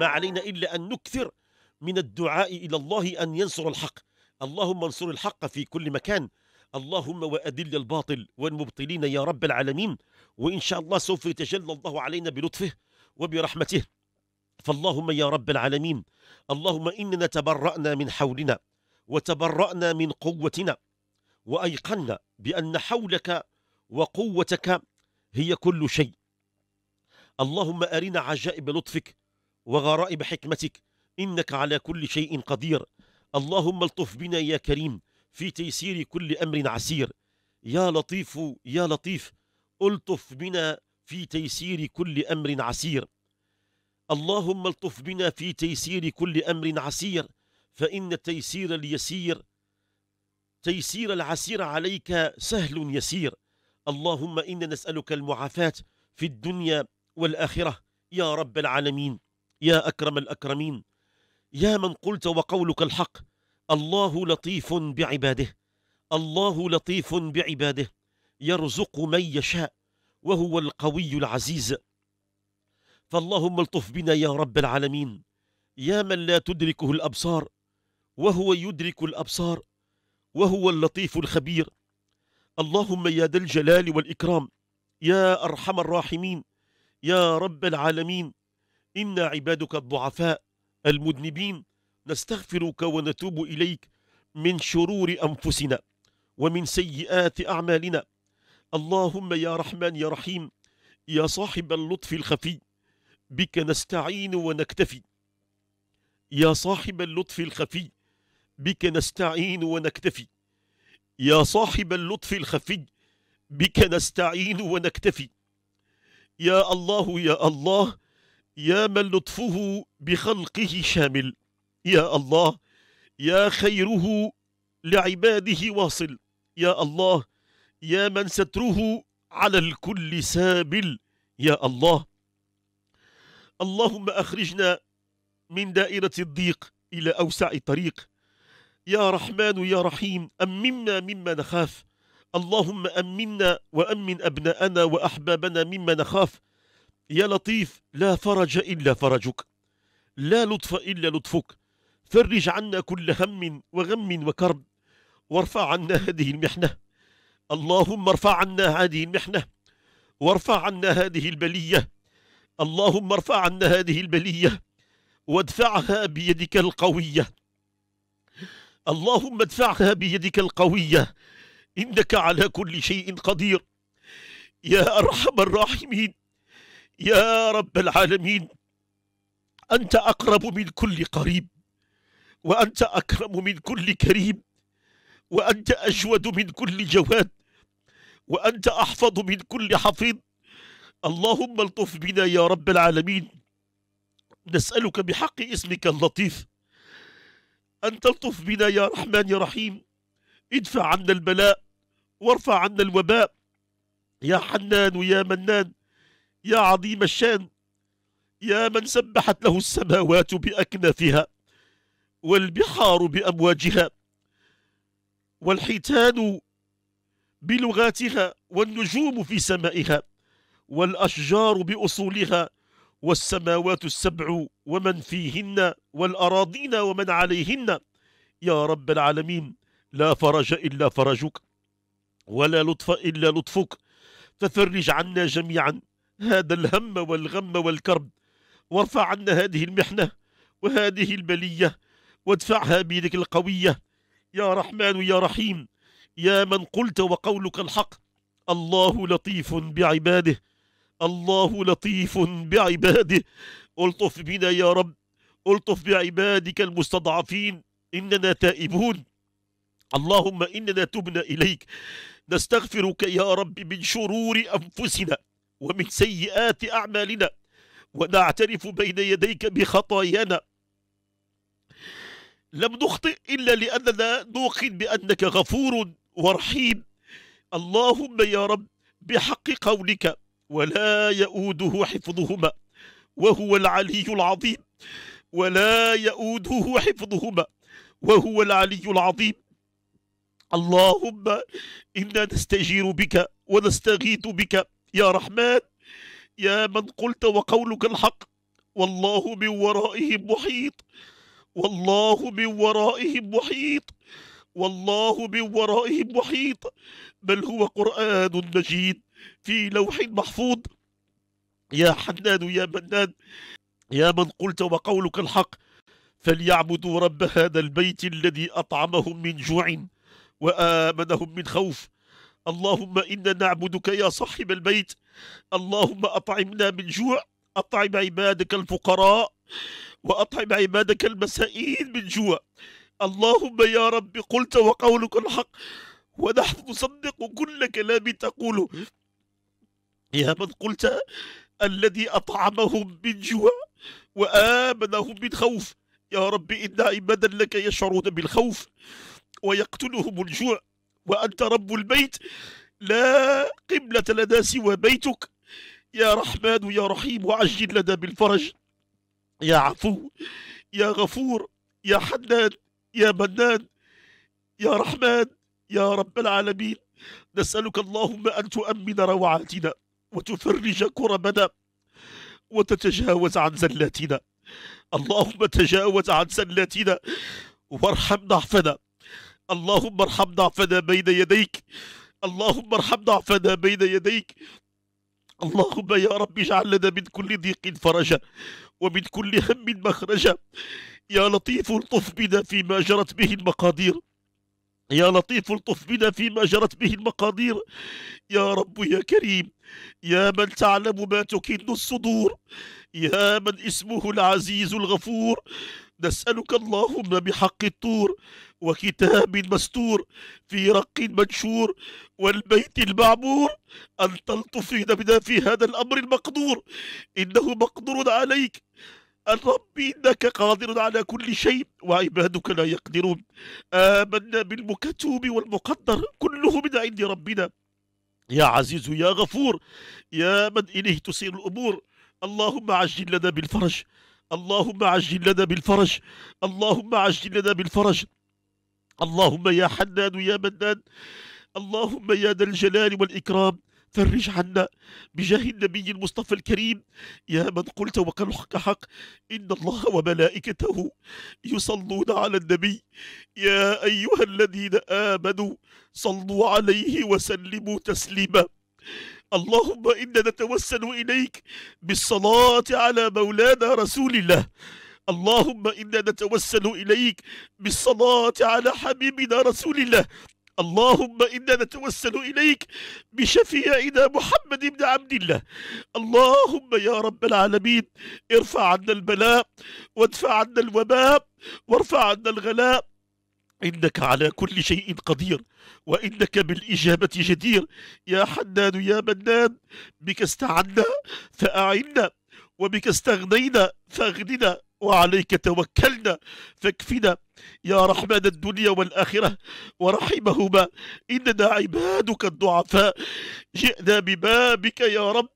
ما علينا إلا أن نكثر من الدعاء إلى الله أن ينصر الحق اللهم انصر الحق في كل مكان اللهم وأدل الباطل والمبطلين يا رب العالمين وإن شاء الله سوف يتجلى الله علينا بلطفه وبرحمته فاللهم يا رب العالمين اللهم إننا تبرأنا من حولنا وتبرأنا من قوتنا وأيقنا بأن حولك وقوتك هي كل شيء اللهم أرنا عجائب لطفك وغرائب حكمتك إنك على كل شيء قدير اللهم الطف بنا يا كريم في تيسير كل أمر عسير يا لطيف يا لطيف الطف بنا في تيسير كل أمر عسير اللهم الطف بنا في تيسير كل أمر عسير فإن التيسير اليسير تيسير العسير عليك سهل يسير اللهم إنا نسألك المعافاة في الدنيا والآخرة يا رب العالمين يا أكرم الأكرمين يا من قلت وقولك الحق الله لطيف بعباده الله لطيف بعباده يرزق من يشاء وهو القوي العزيز فاللهم الطف بنا يا رب العالمين يا من لا تدركه الأبصار وهو يدرك الأبصار وهو اللطيف الخبير اللهم يا ذا الجلال والإكرام يا أرحم الراحمين يا رب العالمين إنا عبادك الضعفاء المذنبين نستغفرك ونتوب إليك من شرور أنفسنا ومن سيئات أعمالنا اللهم يا رحمن يا رحيم يا صاحب اللطف الخفي بك نستعين ونكتفي يا صاحب اللطف الخفي بك نستعين ونكتفي يا صاحب اللطف الخفي بك نستعين ونكتفي يا الله يا الله يا من لطفه بخلقه شامل يا الله يا خيره لعباده واصل يا الله يا من ستره على الكل سابل يا الله اللهم أخرجنا من دائرة الضيق إلى أوسع طريق يا رحمن يا رحيم أمنا مما نخاف اللهم أمنا وأمن أبناءنا وأحبابنا مما نخاف يا لطيف لا فرج إلا فرجك لا لطف إلا لطفك فرج عنا كل هم وغم وكرب وارفع عنا هذه المحنة اللهم ارفع عنا هذه المحنة وارفع عنا هذه البلية اللهم ارفع عنا هذه البلية وادفعها بيدك القوية اللهم ادفعها بيدك القوية إنك على كل شيء قدير يا أرحم الراحمين يا رب العالمين أنت أقرب من كل قريب وأنت أكرم من كل كريم وأنت أجود من كل جواد وأنت أحفظ من كل حفيظ اللهم الطف بنا يا رب العالمين نسألك بحق اسمك اللطيف أن تلطف بنا يا رحمن يا رحيم ادفع عنا البلاء وارفع عنا الوباء يا حنان ويا منان يا عظيم الشان يا من سبحت له السماوات بأكنافها والبحار بأمواجها والحيتان بلغاتها والنجوم في سمائها والأشجار بأصولها والسماوات السبع ومن فيهن والأراضين ومن عليهن يا رب العالمين لا فرج إلا فرجك ولا لطف إلا لطفك ففرج عنا جميعا هذا الهم والغم والكرب وارفع عنا هذه المحنة وهذه البلية وادفعها بيدك القوية يا رحمن يا رحيم يا من قلت وقولك الحق الله لطيف بعباده الله لطيف بعباده ألطف بنا يا رب ألطف بعبادك المستضعفين إننا تائبون اللهم إننا تبنا إليك نستغفرك يا رب من شرور أنفسنا ومن سيئات أعمالنا ونعترف بين يديك بخطايانا لم نخطئ إلا لأننا نوقن بأنك غفور ورحيم اللهم يا رب بحق قولك ولا يؤوده حفظهما وهو العلي العظيم ولا يؤوده حفظهما وهو العلي العظيم اللهم إنا نستجير بك ونستغيث بك يا رحمن يا من قلت وقولك الحق والله من ورائهم محيط والله من ورائهم محيط والله من ورائهم محيط بل هو قرآن مجيد في لوح محفوظ يا حنان يا منان يا من قلت وقولك الحق فليعبدوا رب هذا البيت الذي أطعمهم من جوع وآمنهم من خوف اللهم إنا نعبدك يا صاحب البيت اللهم أطعمنا من جوع أطعم عبادك الفقراء وأطعم عبادك المسائين من جوع اللهم يا رب قلت وقولك الحق ونحن نصدق كل كلام تقوله يا من قلت الذي أطعمهم من جوع وآمنهم من خوف يا رب إن عبادا لك يشعرون بالخوف ويقتلهم الجوع وأنت رب البيت لا قبلة لنا سوى بيتك يا رحمن يا رحيم وعجل لنا بالفرج يا عفو يا غفور يا حنان يا منان يا رحمن يا رب العالمين نسألك اللهم أن تؤمن روعاتنا وتفرج كربنا وتتجاوز عن زلاتنا اللهم تجاوز عن زلاتنا وارحم ضعفنا اللهم ارحم ضعفنا بين يديك اللهم ارحم ضعفنا بين يديك اللهم يا رب اجعل لنا من كل ضيق فرجا ومن كل هم مخرجا يا لطيف الطف بنا فيما جرت به المقادير يا لطيف الطف بنا فيما جرت به المقادير يا رب يا كريم يا من تعلم ما تكن الصدور يا من اسمه العزيز الغفور نسألك اللهم بحق الطور وكتاب مستور في رق منشور والبيت المعمور أن تلطف بنا في هذا الأمر المقدور إنه مقدور عليك الرب إنك قادر على كل شيء وعبادك لا يقدرون آمنا بالمكتوب والمقدر كله من عند ربنا يا عزيز يا غفور يا من إليه تصير الأمور اللهم عجل لنا بالفرج اللهم عجل لنا بالفرج اللهم عجل لنا بالفرج اللهم يا حنان يا منان اللهم يا ذا الجلال والإكرام فرج عنا بجاه النبي المصطفى الكريم يا من قلت حق, حق إن الله وملائكته يصلون على النبي يا أيها الذين آمنوا صلوا عليه وسلموا تسليما اللهم إنا نتوسل إليك بالصلاة على مولانا رسول الله اللهم إنا نتوسل إليك بالصلاة على حبيبنا رسول الله اللهم إنا نتوسل إليك بشفيعنا محمد بن عبد الله اللهم يا رب العالمين ارفع عنا البلاء وادفع عنا الوباء وارفع عنا الغلاء إنك على كل شيء قدير وإنك بالإجابة جدير يا حنان يا منان بك استعنا فأعنا وبك استغنينا فأغننا وعليك توكلنا فاكفنا يا رحمن الدنيا والآخرة ورحمهما إننا عبادك الضعفاء جئنا ببابك يا رب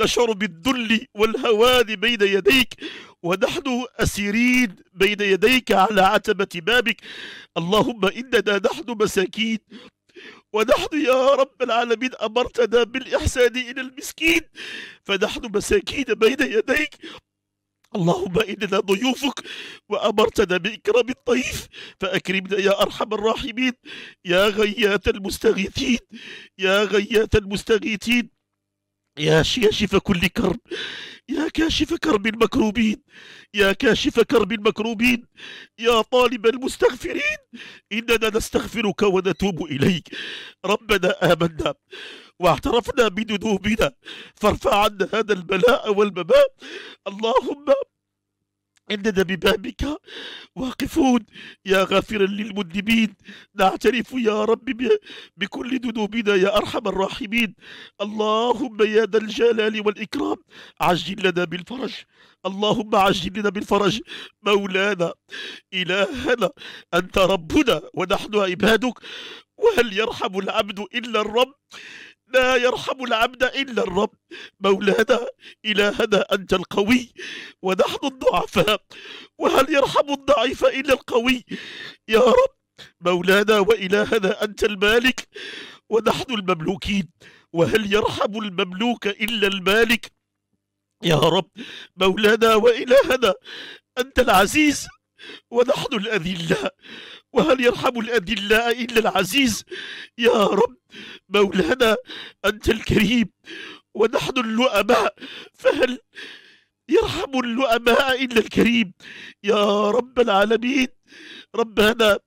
نشعر بالذل والهوان بين يديك ونحن أسيرين بين يديك على عتبة بابك اللهم إننا نحن مساكين ونحن يا رب العالمين أمرتنا بالإحسان إلى المسكين فنحن مساكين بين يديك اللهم إننا ضيوفك وأمرتنا بإكرام الضيف فأكرمنا يا أرحم الراحمين يا غيات المستغيثين يا غيات المستغيثين يا شيشف كل كرب يا كاشف كرب المكروبين يا كاشف كرب المكروبين يا طالب المستغفرين إننا نستغفرك ونتوب إليك ربنا آمنا واعترفنا بذنوبنا فارفع عنا هذا البلاء والبلاء اللهم عندنا ببابك واقفون يا غافرا للمذنبين نعترف يا رب بكل ذنوبنا يا أرحم الراحمين اللهم يا ذا الجلال والإكرام عجل لنا بالفرج اللهم عجل لنا بالفرج مولانا إلهنا أنت ربنا ونحن عبادك وهل يرحم العبد إلا الرب لا يرحم العبد إلا الرب مولانا إلهنا أنت القوي ونحن الضعفاء وهل يرحم الضعيف إلا القوي يا رب مولانا وإلهنا أنت المالك ونحن المملوكين وهل يرحم المملوك إلا المالك يا رب مولانا وإلهنا أنت العزيز ونحن الأذلة وهل يرحم الأدلاء إلا العزيز يا رب مولانا أنت الكريم ونحن اللؤماء فهل يرحم اللؤماء إلا الكريم يا رب العالمين ربنا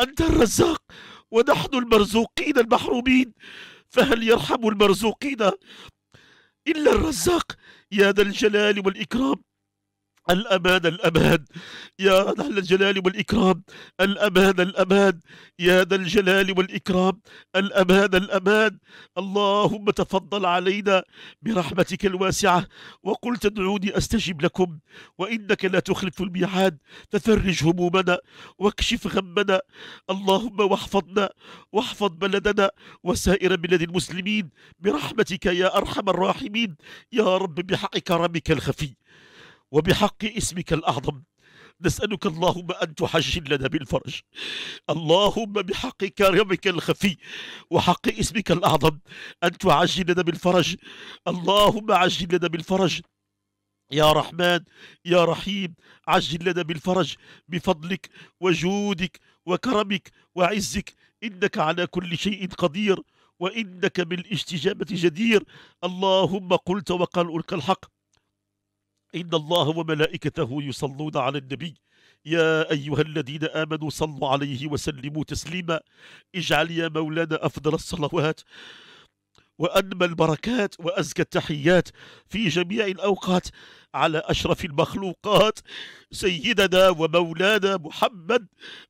أنت الرزاق ونحن المرزوقين المحرومين فهل يرحم المرزوقين إلا الرزاق يا ذا الجلال والإكرام الأمان الأمان يا ذا الجلال والإكرام الأمان الأمان يا ذا الجلال والإكرام الأمان الأمان اللهم تفضل علينا برحمتك الواسعة وقل تدعوني أستجب لكم وإنك لا تخلف الميعاد ففرج همومنا واكشف غمنا اللهم واحفظنا واحفظ بلدنا وسائر بلاد المسلمين برحمتك يا أرحم الراحمين يا رب بحق كرمك الخفي وبحق اسمك الأعظم نسألك اللهم أن تحجل لنا بالفرج اللهم بحق كرمك الخفي وحق اسمك الأعظم أن تعجل لنا بالفرج اللهم عجل لنا بالفرج يا رحمن يا رحيم عجل لنا بالفرج بفضلك وجودك وكرمك وعزك إنك على كل شيء قدير وإنك بالاستجابة جدير اللهم قلت وقال الحق إن الله وملائكته يصلون على النبي يا أيها الذين آمنوا صلوا عليه وسلموا تسليما اجعل يا مولانا أفضل الصلوات وأنمى البركات وأزكى التحيات في جميع الأوقات على أشرف المخلوقات سيدنا ومولانا محمد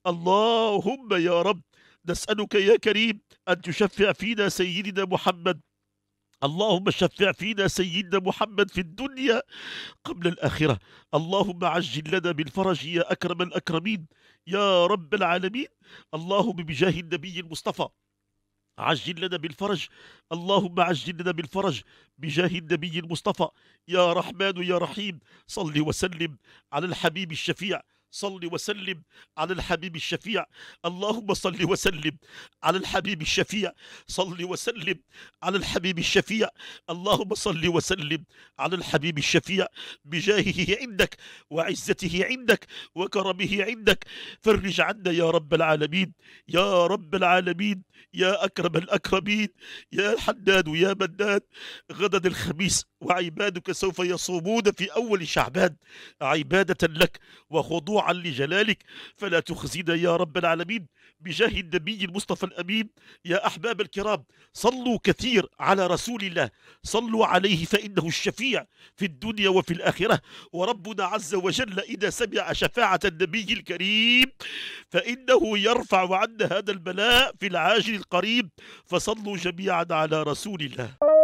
اللهم يا رب نسألك يا كريم أن تشفع فينا سيدنا محمد اللهم شفع فينا سيدنا محمد في الدنيا قبل الآخرة اللهم عجل لنا بالفرج يا أكرم الأكرمين يا رب العالمين اللهم بجاه النبي المصطفى عجل لنا بالفرج اللهم عجل لنا بالفرج بجاه النبي المصطفى يا رحمن يا رحيم صل وسلم على الحبيب الشفيع صل وسلم على الحبيب الشفيع اللهم صل وسلم على الحبيب الشفيع صل وسلم على الحبيب الشفيع اللهم صل وسلم على الحبيب الشفيع بجاهه عندك وعزته عندك وكرمه عندك فرج عنا يا رب العالمين يا رب العالمين يا أكرم الأكرمين يا حداد يا مداد غدا الخميس وعبادك سوف يصومون في أول شعبان عبادة لك وخضوعا لجلالك فلا تخزينا يا رب العالمين بجاه النبي المصطفى الأمين يا أحباب الكرام صلوا كثير على رسول الله صلوا عليه فإنه الشفيع في الدنيا وفي الآخرة وربنا عز وجل إذا سمع شفاعة النبي الكريم فإنه يرفع عنا هذا البلاء في العاجل القريب فصلوا جميعا على رسول الله